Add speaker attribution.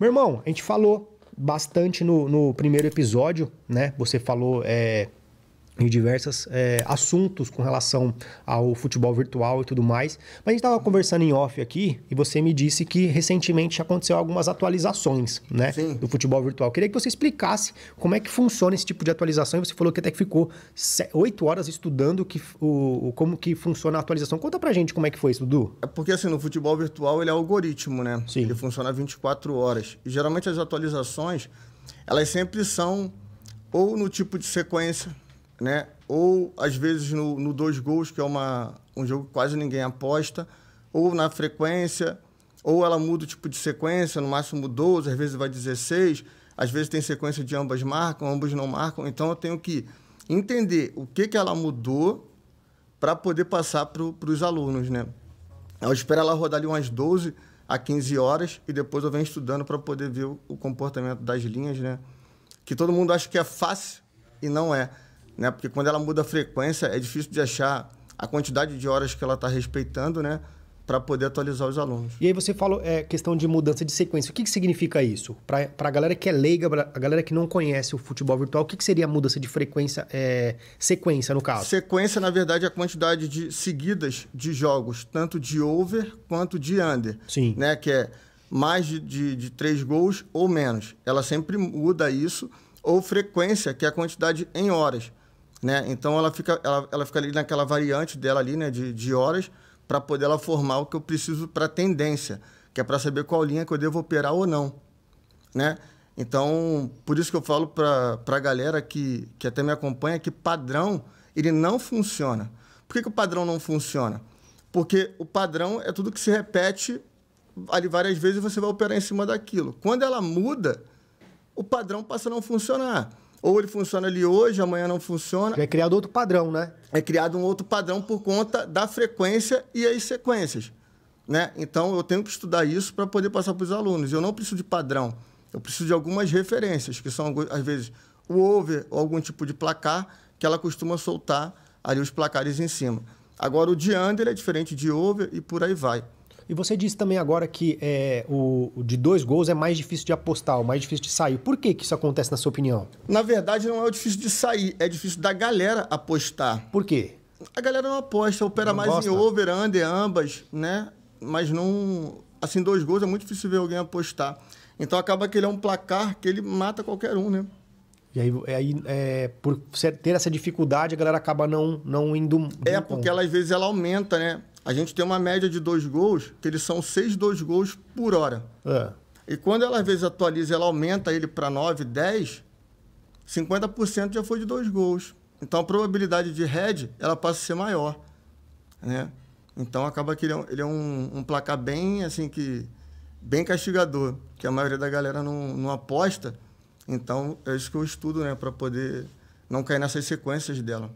Speaker 1: Meu irmão, a gente falou bastante no, no primeiro episódio, né? Você falou é, em diversos é, eh, assuntos com relação ao futebol virtual e tudo mais. Mas a gente estava conversando em off aqui e você me disse que recentemente aconteceu algumas atualizações né, do futebol virtual. Eu queria que você explicasse como é que funciona esse tipo de atualização. E você falou que até que ficou oito horas estudando que, o, como que funciona a atualização. Conta pra gente como é que foi
Speaker 2: isso, Dudu. É porque assim, no futebol virtual ele é algoritmo, né? Sim. Ele funciona 24 horas. E geralmente as atualizações, elas sempre são ou no tipo de sequência né? Ou às vezes no, no dois gols, que é uma, um jogo que quase ninguém aposta, ou na frequência, ou ela muda o tipo de sequência, no máximo 12, às vezes vai 16, às vezes tem sequência de ambas marcam, ambos não marcam. Então eu tenho que entender o que, que ela mudou para poder passar para os alunos, né? Eu espero ela rodar ali umas 12 a 15 horas e depois eu venho estudando para poder ver o, o comportamento das linhas, né? Que todo mundo acha que é fácil e não é né? Porque quando ela muda a frequência, é difícil de achar a quantidade de horas que ela está respeitando, né? Para poder atualizar os alunos.
Speaker 1: E aí você falou é, questão de mudança de sequência. O que, que significa isso? Para a galera que é leiga, a galera que não conhece o futebol virtual, o que, que seria a mudança de frequência, é, sequência no caso?
Speaker 2: Sequência, na verdade, é a quantidade de seguidas de jogos, tanto de over quanto de under. Sim. Né? Que é mais de, de, de três gols ou menos. Ela sempre muda isso. Ou frequência, que é a quantidade em horas. Né? Então ela fica, ela, ela fica ali naquela variante dela ali, né, de, de horas, para poder ela formar o que eu preciso para tendência, que é para saber qual linha que eu devo operar ou não, né? Então, por isso que eu falo para a galera que, que até me acompanha que padrão, ele não funciona. Por que, que o padrão não funciona? Porque o padrão é tudo que se repete ali várias vezes e você vai operar em cima daquilo. Quando ela muda, o padrão passa a não funcionar ou ele funciona ali hoje, amanhã não funciona. É criado outro padrão, né? É criado um outro padrão por conta da frequência e as sequências. Né? Então eu tenho que estudar isso para poder passar para os alunos. Eu não preciso de padrão, eu preciso de algumas referências, que são às vezes o over ou algum tipo de placar que ela costuma soltar ali os placares em cima. Agora o de under é diferente de over e por aí vai. E você disse também agora que é, o, o de dois gols é mais difícil de
Speaker 1: apostar, o mais difícil de sair. Por que, que isso acontece, na sua opinião?
Speaker 2: Na verdade, não é o difícil de sair, é difícil da galera apostar. Por quê? A galera não aposta, opera não mais gosta. em over, under, ambas, né? Mas não. Assim, dois gols é muito difícil ver alguém apostar. Então acaba que ele é um placar que ele mata qualquer um, né?
Speaker 1: E aí, é, aí é, por ter essa dificuldade, a galera acaba não, não indo.
Speaker 2: É, porque ela, às vezes ela aumenta, né? a gente tem uma média de dois gols, que eles são seis dois gols por hora. É. E quando ela às vezes atualiza, ela aumenta ele para 9, 10, 50% já foi de dois gols. Então a probabilidade de head ela passa a ser maior, né? Então acaba que ele é um, ele é um, um placar bem assim que bem castigador, que a maioria da galera não, não aposta. Então é isso que eu estudo, né, para poder não cair nessas sequências dela.